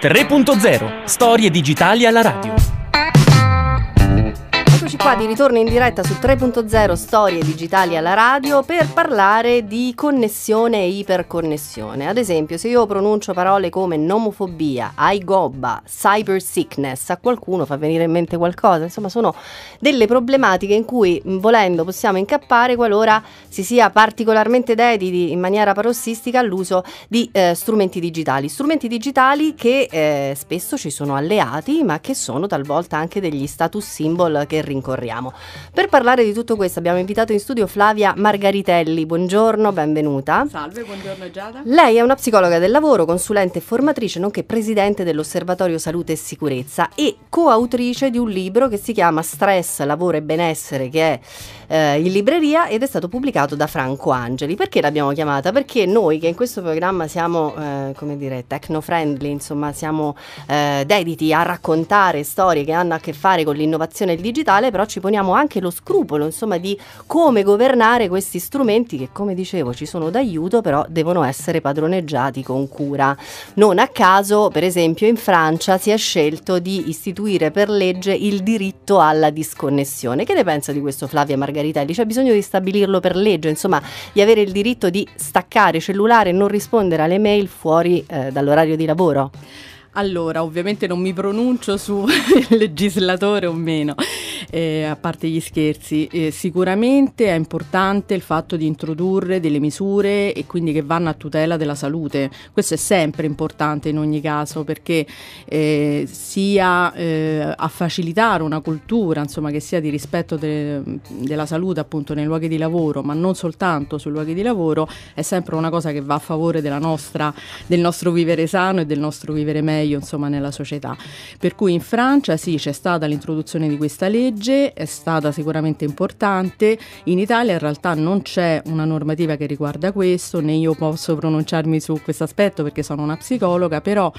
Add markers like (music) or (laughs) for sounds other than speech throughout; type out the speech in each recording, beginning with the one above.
3.0 Storie digitali alla radio qua di ritorno in diretta su 3.0 Storie Digitali alla radio per parlare di connessione e iperconnessione. Ad esempio, se io pronuncio parole come nomofobia, aigobba, cyber sickness, a qualcuno fa venire in mente qualcosa, insomma, sono delle problematiche in cui mm, volendo possiamo incappare qualora si sia particolarmente dediti in maniera parossistica all'uso di eh, strumenti digitali, strumenti digitali che eh, spesso ci sono alleati, ma che sono talvolta anche degli status symbol che rincontrano ricorriamo. Per parlare di tutto questo abbiamo invitato in studio Flavia Margaritelli. Buongiorno, benvenuta. Salve, buongiorno Giada. Lei è una psicologa del lavoro, consulente e formatrice, nonché presidente dell'Osservatorio Salute e Sicurezza e coautrice di un libro che si chiama Stress, Lavoro e Benessere, che è eh, in libreria ed è stato pubblicato da Franco Angeli. Perché l'abbiamo chiamata? Perché noi che in questo programma siamo, eh, come dire, tecno-friendly, insomma, siamo eh, dediti a raccontare storie che hanno a che fare con l'innovazione digitale, però ci poniamo anche lo scrupolo, insomma, di come governare questi strumenti che, come dicevo, ci sono d'aiuto, però devono essere padroneggiati con cura. Non a caso, per esempio, in Francia si è scelto di istituire per legge il diritto alla disconnessione. Che ne pensa di questo Flavia Margaritelli? C'è bisogno di stabilirlo per legge, insomma, di avere il diritto di staccare cellulare e non rispondere alle mail fuori eh, dall'orario di lavoro? Allora, ovviamente non mi pronuncio sul (laughs) legislatore o meno, eh, a parte gli scherzi. Eh, sicuramente è importante il fatto di introdurre delle misure e quindi che vanno a tutela della salute. Questo è sempre importante in ogni caso perché eh, sia eh, a facilitare una cultura, insomma, che sia di rispetto de- della salute appunto nei luoghi di lavoro, ma non soltanto sui luoghi di lavoro, è sempre una cosa che va a favore nostra, del nostro vivere sano e del nostro vivere meglio meglio insomma, nella società. Per cui in Francia sì c'è stata l'introduzione di questa legge, è stata sicuramente importante, in Italia in realtà non c'è una normativa che riguarda questo, né io posso pronunciarmi su questo aspetto perché sono una psicologa, però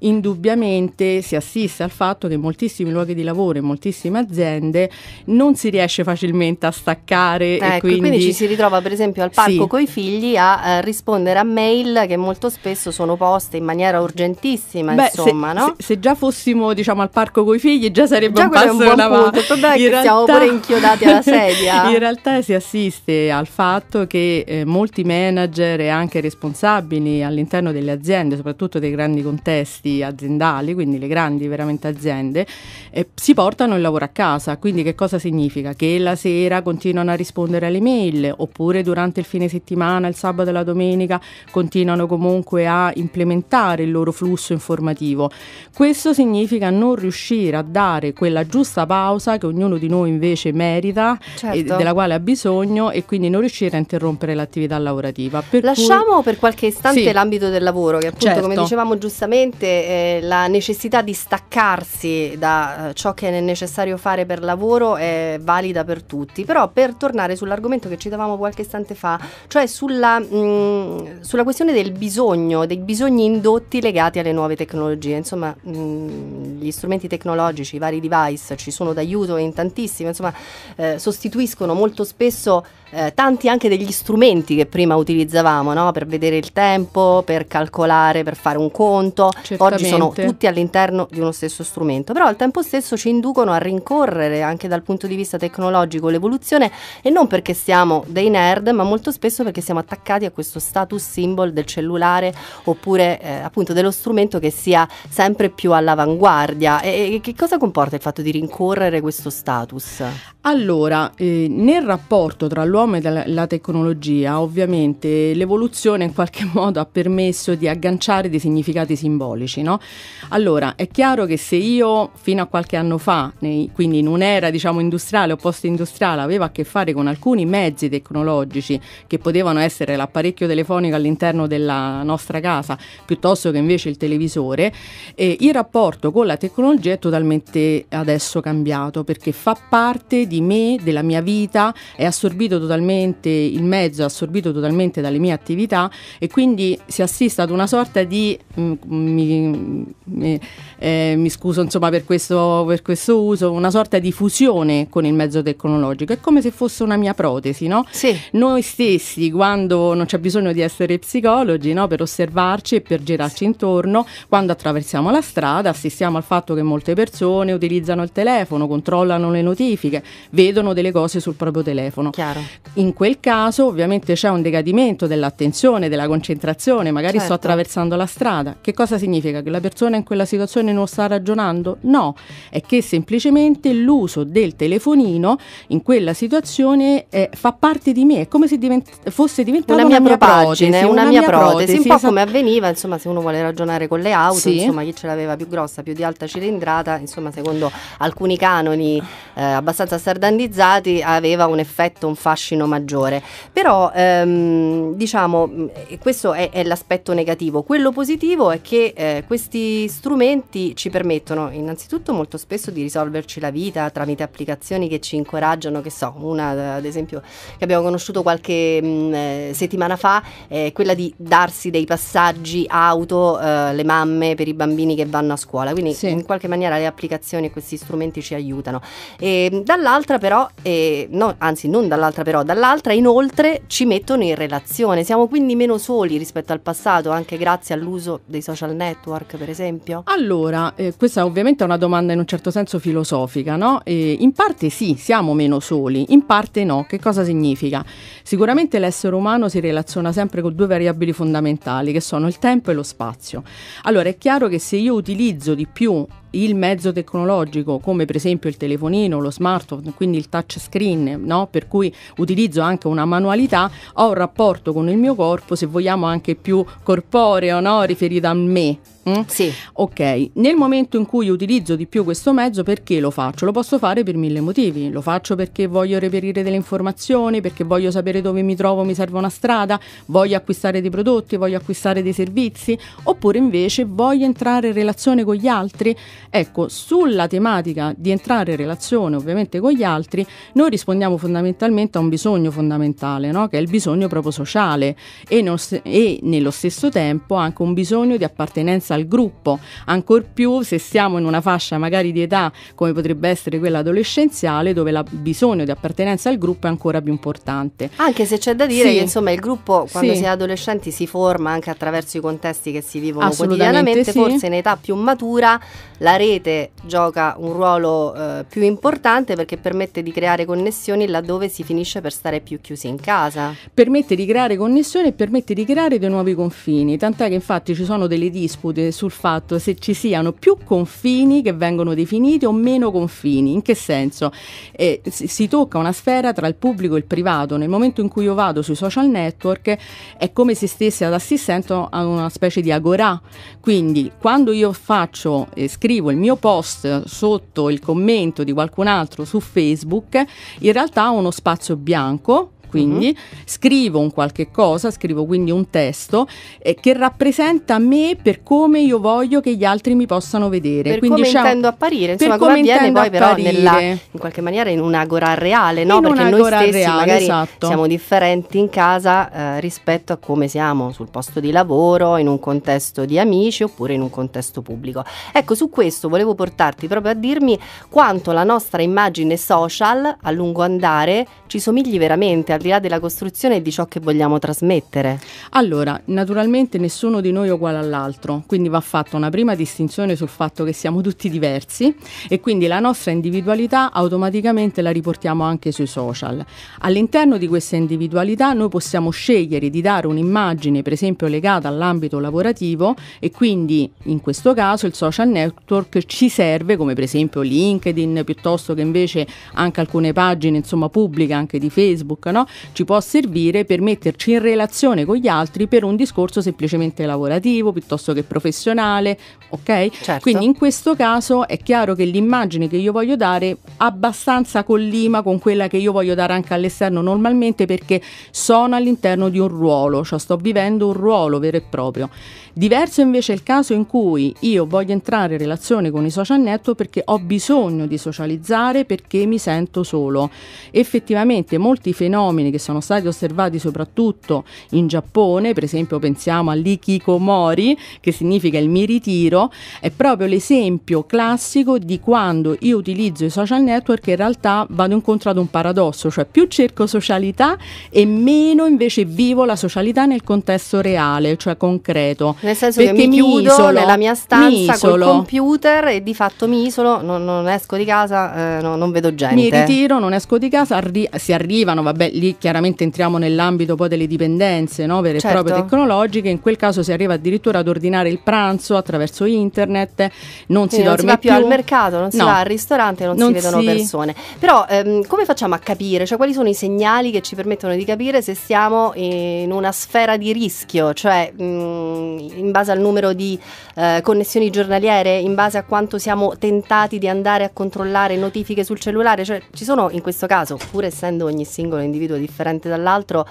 indubbiamente si assiste al fatto che in moltissimi luoghi di lavoro e moltissime aziende non si riesce facilmente a staccare. Ecco, quindi... quindi... ci si ritrova per esempio al parco sì. con i figli a eh, rispondere a mail che molto spesso sono poste in maniera urgentissima. Beh, insomma, se, no? se, se, già fossimo, diciamo, al parco con i figli, già sarebbe già un passo un avanti. Il problema è che realtà... siamo pure inchiodati alla sedia. (laughs) in realtà si assiste al fatto che eh, molti manager e anche responsabili all'interno delle aziende, soprattutto dei grandi contesti aziendali, quindi le grandi veramente aziende, eh, si portano il lavoro a casa. Quindi che cosa significa? Che la sera continuano a rispondere alle mail, oppure durante il fine settimana, il sabato e la domenica, continuano comunque a implementare il loro flusso informativo lavorativo. Questo significa non riuscire a dare quella giusta pausa che ognuno di noi invece merita certo. e della quale ha bisogno e quindi non riuscire a interrompere l'attività lavorativa. Per Lasciamo cui... per qualche istante sì. l'ambito del lavoro che appunto certo. come dicevamo giustamente eh, la necessità di staccarsi da eh, ciò che è necessario fare per lavoro è valida per tutti, però per tornare sull'argomento che citavamo qualche istante fa, cioè sulla, mh, mm, sulla questione del bisogno, dei bisogni indotti legati alle nuove tecnologie tecnologie, insomma mh, mm, gli strumenti tecnologici, i vari device ci sono d'aiuto in tantissimi, insomma eh, sostituiscono molto spesso eh, tanti anche degli strumenti che prima utilizzavamo no? per vedere il tempo, per calcolare, per fare un conto, Certamente. oggi sono tutti all'interno di uno stesso strumento, però al tempo stesso ci inducono a rincorrere anche dal punto di vista tecnologico l'evoluzione e non perché siamo dei nerd, ma molto spesso perché siamo attaccati a questo status symbol del cellulare oppure eh, appunto dello strumento che si sia sempre più all'avanguardia. E, e che cosa comporta il fatto di rincorrere questo status? Allora, eh, nel rapporto tra l'uomo e la tecnologia, ovviamente l'evoluzione in qualche (laughs) modo ha permesso di agganciare dei significati simbolici, no? Allora, è chiaro che se io fino a qualche anno fa, nei, quindi in un'era diciamo industriale o post-industriale, avevo a che fare con alcuni mezzi tecnologici che potevano essere l'apparecchio telefonico all'interno della nostra casa, piuttosto che invece il televisore, eh, il rapporto con la tecnologia è totalmente adesso cambiato perché fa parte di di me, della mia vita, è assorbito totalmente, il mezzo è assorbito totalmente dalle mie attività e quindi si assiste ad una sorta di, mm, mi, mi, eh, mi, scuso insomma per questo, per questo, uso, una sorta di fusione con il mezzo tecnologico, è come se fosse una mia protesi, no? Sì. Noi stessi quando non c'è bisogno di essere psicologi, no? Per osservarci e per girarci intorno, quando attraversiamo la strada assistiamo al fatto che molte persone utilizzano il telefono, controllano le notifiche, vedono delle cose sul proprio telefono. Chiaro. In quel caso ovviamente c'è un decadimento dell'attenzione, della concentrazione, magari certo. sto attraversando la strada. Che cosa significa? Che la persona in quella situazione non sta ragionando? No, è che semplicemente l'uso del telefonino in quella situazione eh, fa parte di me, è come se divent- fosse diventata una, una mia, mia protesi, una, una mia, mia protesi, protesi, un po' esatto. come avveniva, insomma, se uno vuole ragionare con le auto, sì. insomma, chi ce l'aveva più grossa, più di alta cilindrata, insomma, secondo alcuni canoni eh, abbastanza sardandizzati aveva un effetto, un fascino maggiore. Però ehm, diciamo, mm, questo è, è, l'aspetto negativo. Quello positivo è che eh, questi strumenti ci permettono innanzitutto molto spesso di risolverci la vita tramite applicazioni che ci incoraggiano, che so, una ad esempio che abbiamo conosciuto qualche mh, mm, eh, settimana fa, è quella di darsi dei passaggi auto, eh, le mamme per i bambini che vanno a scuola. Quindi sì. in qualche maniera le applicazioni e questi strumenti ci aiutano. E ehm, dall'altro dall'altra però, eh, no, anzi non dall'altra però, dall'altra inoltre ci mettono in relazione. Siamo quindi meno soli rispetto al passato, anche grazie all'uso dei social network per esempio? Allora, eh, questa ovviamente è una domanda in un certo senso filosofica, no? Eh, in parte sì, siamo meno soli, in parte no. Che cosa significa? Sicuramente l'essere umano si relaziona sempre con due variabili fondamentali che sono il tempo e lo spazio. Allora è chiaro che se io utilizzo di più il mezzo tecnologico, come per esempio il telefonino, lo smartphone, quindi il touchscreen, no? per cui utilizzo anche una manualità, ho un rapporto con il mio corpo, se vogliamo anche più corporeo, no? riferito a me, Mm? Sì. Ok, nel momento in cui utilizzo di più questo mezzo, perché lo faccio? Lo posso fare per mille motivi. Lo faccio perché voglio reperire delle informazioni, perché voglio sapere dove mi trovo, mi serve una strada, voglio acquistare dei prodotti, voglio acquistare dei servizi, oppure invece voglio entrare in relazione con gli altri. Ecco, sulla tematica di entrare in relazione ovviamente con gli altri, noi rispondiamo fondamentalmente a un bisogno fondamentale, no? che è il bisogno proprio sociale e, non, e nello stesso tempo anche un bisogno di appartenenza al gruppo, ancor più se siamo in una fascia magari di età come potrebbe essere quella adolescenziale dove il bisogno di appartenenza al gruppo è ancora più importante. Anche se c'è da dire sì. che insomma il gruppo quando sì. si è adolescenti si forma anche attraverso i contesti che si vivono quotidianamente, sì. forse in età più matura la rete gioca un ruolo eh, più importante perché permette di creare connessioni laddove si finisce per stare più chiusi in casa. Permette di creare connessioni e permette di creare dei nuovi confini, tant'è che infatti ci sono delle dispute sul fatto se ci siano più confini che vengono definiti o meno confini. In che senso? Eh, si, tocca una sfera tra il pubblico e il privato. Nel momento in cui io vado sui social network è come se stessi ad assistendo a una specie di agorà. Quindi quando io faccio e eh, scrivo il mio post sotto il commento di qualcun altro su Facebook, in realtà ho uno spazio bianco quindi mm-hmm. scrivo un qualche cosa, scrivo quindi un testo eh, che rappresenta me per come io voglio che gli altri mi possano vedere. Per quindi come intendo un... apparire, insomma, come, come avviene poi però nella, in qualche maniera in un'agora reale, no? In Perché noi stessi reale, magari esatto. siamo differenti in casa eh, rispetto a come siamo sul posto di lavoro, in un contesto di amici oppure in un contesto pubblico. Ecco, su questo volevo portarti proprio a dirmi quanto la nostra immagine social a lungo andare ci somigli veramente al dell'integrità della costruzione e di ciò che vogliamo trasmettere? Allora, naturalmente nessuno di noi è uguale all'altro, quindi va fatta una prima distinzione sul fatto che siamo tutti diversi e quindi la nostra individualità automaticamente la riportiamo anche sui social. All'interno di questa individualità noi possiamo scegliere di dare un'immagine, per esempio, legata all'ambito lavorativo e quindi in questo caso il social network ci serve, come per esempio LinkedIn, piuttosto che invece anche alcune pagine, insomma, pubbliche anche di Facebook, no? ci può servire per metterci in relazione con gli altri per un discorso semplicemente lavorativo piuttosto che professionale, ok? Certo. Quindi in questo caso è chiaro che l'immagine che io voglio dare abbastanza collima con quella che io voglio dare anche all'esterno normalmente perché sono all'interno di un ruolo, cioè sto vivendo un ruolo vero e proprio. Diverso invece è il caso in cui io voglio entrare in relazione con i social network perché ho bisogno di socializzare perché mi sento solo. Effettivamente molti fenomeni fenomeni che sono stati osservati soprattutto in Giappone, per esempio pensiamo all'ikikomori, che significa il mi ritiro, è proprio l'esempio classico di quando io utilizzo i social network e in realtà vado incontro ad un paradosso, cioè più cerco socialità e meno invece vivo la socialità nel contesto reale, cioè concreto. Nel senso Perché che mi, mi isolo, nella mia stanza mi col computer e di fatto mi isolo, non, non esco di casa, eh, no, non vedo gente. Mi ritiro, non esco di casa, arri- si arrivano, vabbè, lì lì chiaramente entriamo nell'ambito poi delle dipendenze no? vere certo. e proprie tecnologiche, in quel caso si arriva addirittura ad ordinare il pranzo attraverso internet, non Quindi si dorme non si va più, più al mercato, non si no. va al ristorante, non, non si vedono si... persone. Però ehm, come facciamo a capire? Cioè, quali sono i segnali che ci permettono di capire se siamo in una sfera di rischio? Cioè, mh, mm, in base al numero di eh, connessioni giornaliere, in base a quanto siamo tentati di andare a controllare notifiche sul cellulare? Cioè, ci sono in questo caso, pur essendo ogni singolo individuo compito differente dall'altro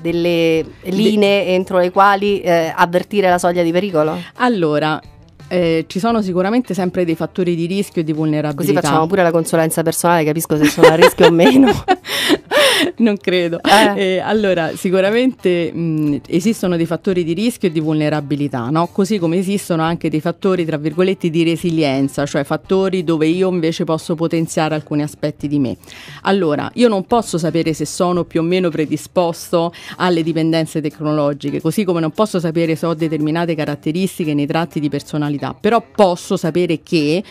delle linee De- entro le quali eh, avvertire la soglia di pericolo? Allora, eh, ci sono sicuramente sempre dei fattori di rischio e di vulnerabilità. Così facciamo pure la consulenza personale, capisco se sono a rischio o meno. (laughs) (laughs) non credo. Eh. Eh, allora, sicuramente mh, esistono dei fattori di rischio e di vulnerabilità, no? così come esistono anche dei fattori, tra virgolette, di resilienza, cioè fattori dove io invece posso potenziare alcuni aspetti di me. Allora, io non posso sapere se sono più o meno predisposto alle dipendenze tecnologiche, così come non posso sapere se ho determinate caratteristiche nei tratti di personalità, però posso sapere che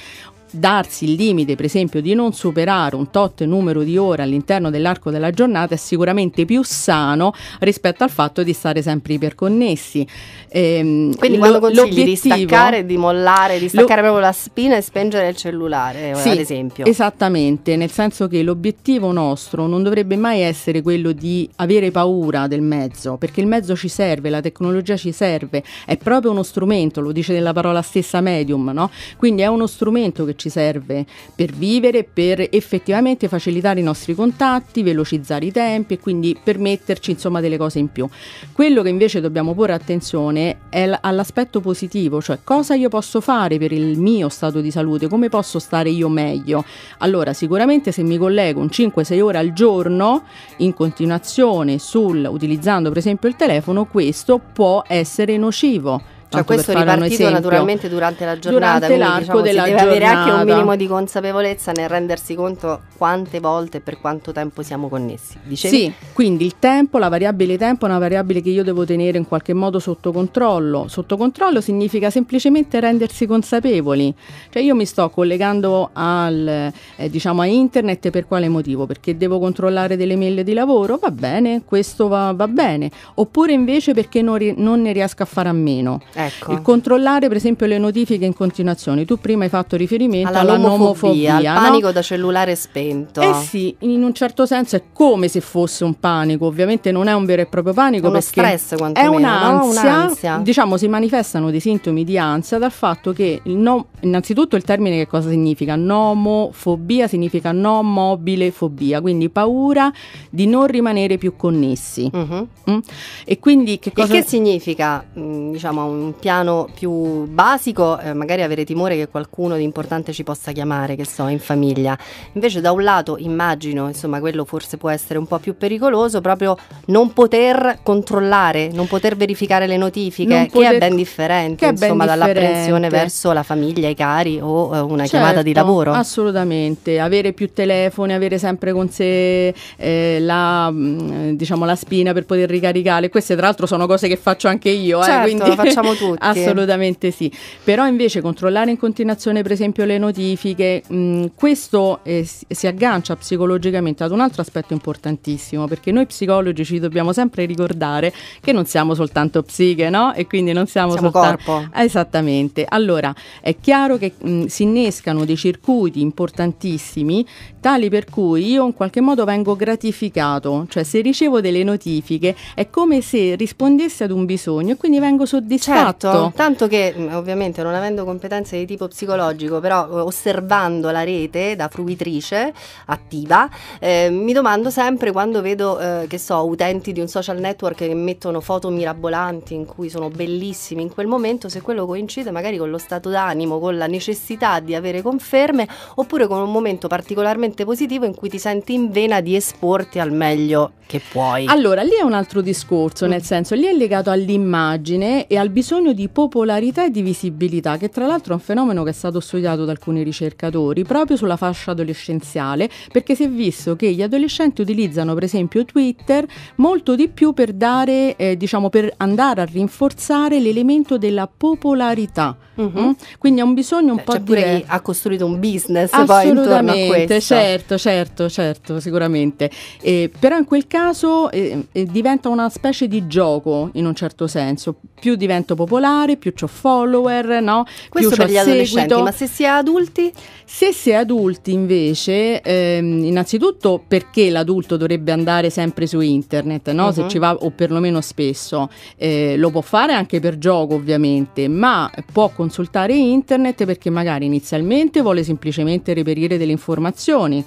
darsi il limite, per esempio, di non superare un tot numero di ore all'interno dell'arco della giornata è sicuramente più sano rispetto al fatto di stare sempre iperconnessi. Ehm, Quindi quando consigli di staccare, di mollare, di staccare lo, proprio la spina e spengere il cellulare, sì, ad esempio. Esattamente, nel senso che l'obiettivo nostro non dovrebbe mai essere quello di avere paura del mezzo, perché il mezzo ci serve, la tecnologia ci serve, è proprio uno strumento, lo dice la parola stessa medium, no? Quindi è uno strumento che ci serve per vivere, per effettivamente facilitare i nostri contatti, velocizzare i tempi e quindi permetterci insomma delle cose in più. Quello che invece dobbiamo porre attenzione è all'aspetto positivo, cioè cosa io posso fare per il mio stato di salute, come posso stare io meglio. Allora sicuramente se mi collego un 5-6 ore al giorno in continuazione sul, utilizzando per esempio il telefono, questo può essere nocivo cioè questo è ripartito naturalmente durante la giornata, durante quindi diciamo, della si deve giornata. avere anche un minimo di consapevolezza nel rendersi conto quante volte e per quanto tempo siamo connessi. Dicevi? Sì, quindi il tempo, la variabile tempo è una variabile che io devo tenere in qualche modo sotto controllo. Sotto controllo significa semplicemente rendersi consapevoli. Cioè io mi sto collegando al, eh, diciamo a internet per quale motivo? Perché devo controllare delle mail di lavoro? Va bene, questo va, va bene. Oppure invece perché non, ri- non ne riesco a fare a meno. Eh Ecco. Il controllare per esempio le notifiche in continuazione. Tu prima hai fatto riferimento alla, nomofobia, al no? panico da cellulare spento. Eh sì, in un certo senso è come se fosse un panico, ovviamente non è un vero e proprio panico. È uno stress quantomeno. È un'ansia, no? un'ansia, diciamo si manifestano dei sintomi di ansia dal fatto che il no, innanzitutto il termine che cosa significa? Nomofobia significa non mobile fobia, quindi paura di non rimanere più connessi. Uh-huh. Mm? E quindi che cosa... E che significa mm, diciamo un piano più basico, eh, magari avere timore che qualcuno di importante ci possa chiamare, che so, in famiglia. Invece da un lato immagino, insomma, quello forse può essere un po' più pericoloso, proprio non poter controllare, non poter verificare le notifiche, non che è ben differente, è insomma, ben dall'apprensione verso la famiglia, i cari o eh, una certo, chiamata di lavoro. Assolutamente, avere più telefoni, avere sempre con sé eh, la, mm, eh, diciamo, la spina per poter ricaricare. Queste tra l'altro sono cose che faccio anche io, eh, certo, quindi facciamo (laughs) tutti. Assolutamente sì. Però invece controllare in continuazione per esempio le notifiche, mh, mm, questo eh, si aggancia psicologicamente ad un altro aspetto importantissimo perché noi psicologi ci dobbiamo sempre ricordare che non siamo soltanto psiche, no? E quindi non siamo, siamo soltanto... corpo. Esattamente. Allora, è chiaro che mh, mm, si innescano dei circuiti importantissimi tali per cui io in qualche modo vengo gratificato, cioè se ricevo delle notifiche è come se rispondessi ad un bisogno e quindi vengo soddisfatto Esatto. esatto. Tanto che mm, ovviamente non avendo competenze di tipo psicologico, però eh, osservando la rete da fruitrice attiva, eh, mi domando sempre quando vedo, eh, che so, utenti di un social network che mettono foto mirabolanti in cui sono bellissimi in quel momento, se quello coincide magari con lo stato d'animo, con la necessità di avere conferme, oppure con un momento particolarmente positivo in cui ti senti in vena di esporti al meglio che puoi. Allora, lì è un altro discorso, nel mm. senso, lì è legato all'immagine e al bisogno bisogno di popolarità e di visibilità, che tra l'altro è un fenomeno che è stato studiato da alcuni ricercatori proprio sulla fascia adolescenziale, perché si è visto che gli adolescenti utilizzano per esempio Twitter molto di più per dare, eh, diciamo, per andare a rinforzare l'elemento della popolarità. Mm-hmm. Quindi è un bisogno un cioè, po' cioè pure di... ha costruito un business poi intorno a questo. Certo, certo, certo, sicuramente. Eh, però in quel caso eh, eh diventa una specie di gioco in un certo senso, più divento popolare popolare, più ho follower, no? Questo più per gli adolescenti, ma se si è adulti? Se si è adulti invece, ehm, innanzitutto perché l'adulto dovrebbe andare sempre su internet, no? Uh-huh. Se mhm. ci va o perlomeno spesso, eh, lo può fare anche per gioco ovviamente, ma può consultare internet perché magari inizialmente vuole semplicemente reperire delle informazioni,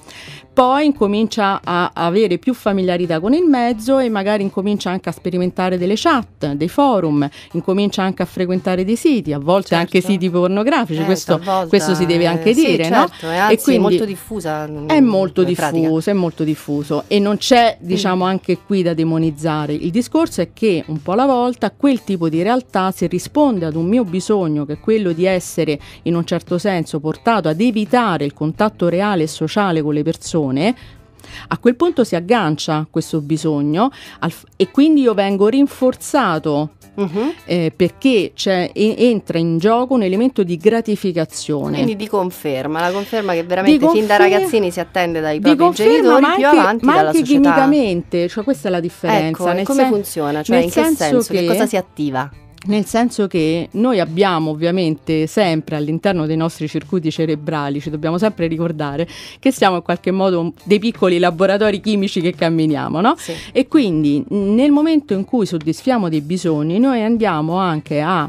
poi incomincia a avere più familiarità con il mezzo e magari incomincia anche a sperimentare delle chat, dei forum, incomincia anche a frequentare dei siti, a volte certo. anche siti pornografici, eh, questo, questo, si deve anche eh, dire, sì, certo. no? Eh, anzi, quindi mm, è molto diffusa. È molto diffuso, pratica. è molto diffuso e non c'è, diciamo, anche qui da demonizzare. Il discorso è che un po' alla volta quel tipo di realtà se risponde ad un mio bisogno che è quello di essere in un certo senso portato ad evitare il contatto reale e sociale con le persone, a quel punto si aggancia questo bisogno al, e quindi io vengo rinforzato uh-huh. eh, perché entra in gioco un elemento di gratificazione. Quindi di conferma, la conferma che veramente confer- fin da ragazzini si attende dai propri conferma, genitori, ma anche, più avanti ma anche chimicamente, cioè questa è la differenza. Ecco, come sen- funziona? Cioè in che senso, senso che, che cosa si attiva? Nel senso che noi abbiamo ovviamente sempre all'interno dei nostri circuiti cerebrali, ci dobbiamo sempre ricordare che siamo in qualche modo dei piccoli laboratori chimici che camminiamo, no? Sì. E quindi nel momento in cui soddisfiamo dei bisogni, noi andiamo anche a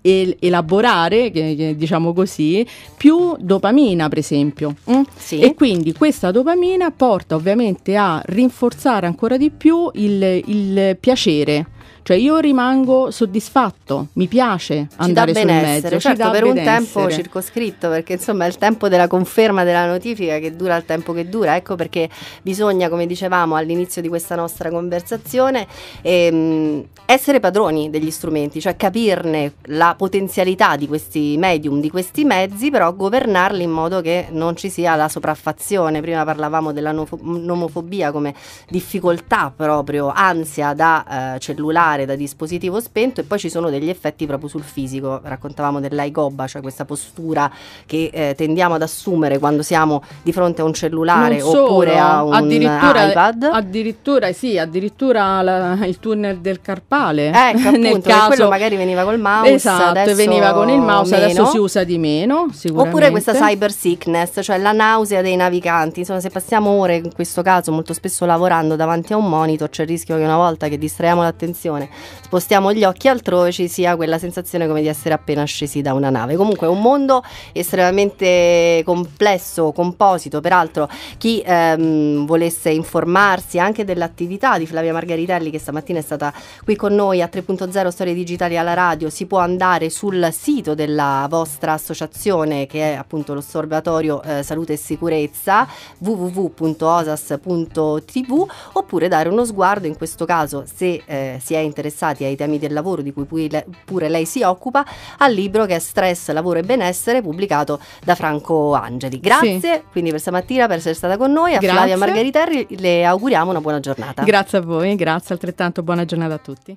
elaborare, diciamo così, più dopamina, per esempio. Mm? Sì. E quindi questa dopamina porta ovviamente a rinforzare ancora di più il, il piacere cioè io rimango soddisfatto, mi piace andare sul mezzo. Certo, ci per benessere. un tempo circoscritto, perché insomma è il tempo della conferma della notifica che dura il tempo che dura. Ecco perché bisogna, come dicevamo all'inizio di questa nostra conversazione, ehm, essere padroni degli strumenti, cioè capirne la potenzialità di questi medium, di questi mezzi, però governarli in modo che non ci sia la sopraffazione. Prima parlavamo della nomofobia come difficoltà proprio, ansia da eh, cellulare girare da dispositivo spento e poi ci sono degli effetti proprio sul fisico. Raccontavamo dell'AIGOBA, cioè questa postura che eh, tendiamo ad assumere quando siamo di fronte a un cellulare solo, oppure a un addirittura, iPad. Addirittura sì, addirittura la, il tunnel del carpale. Eh, ecco, (laughs) appunto, nel caso, quello magari veniva col mouse. Esatto, veniva con il mouse, meno. adesso si usa di meno, Oppure questa cyber sickness, cioè la nausea dei naviganti. Insomma, se passiamo ore, in questo caso molto spesso lavorando davanti a un monitor, c'è il rischio che una volta che distraiamo l'attenzione spostiamo gli occhi altrove ci sia quella sensazione come di essere appena scesi da una nave. Comunque è un mondo estremamente complesso, composito, peraltro chi ehm, volesse informarsi anche dell'attività di Flavia Margaritelli che stamattina è stata qui con noi a 3.0 Storie Digitali alla radio, si può andare sul sito della vostra associazione che è appunto l'Osservatorio eh, Salute e Sicurezza www.osas.tv oppure dare uno sguardo in questo caso se eh, si è interessati ai temi del lavoro di cui pure lei si occupa, al libro che è Stress, Lavoro e Benessere, pubblicato da Franco Angeli. Grazie sì. quindi per stamattina per essere stata con noi. A grazie. Flavia Margheriterri le auguriamo una buona giornata. Grazie a voi, grazie altrettanto, buona giornata a tutti.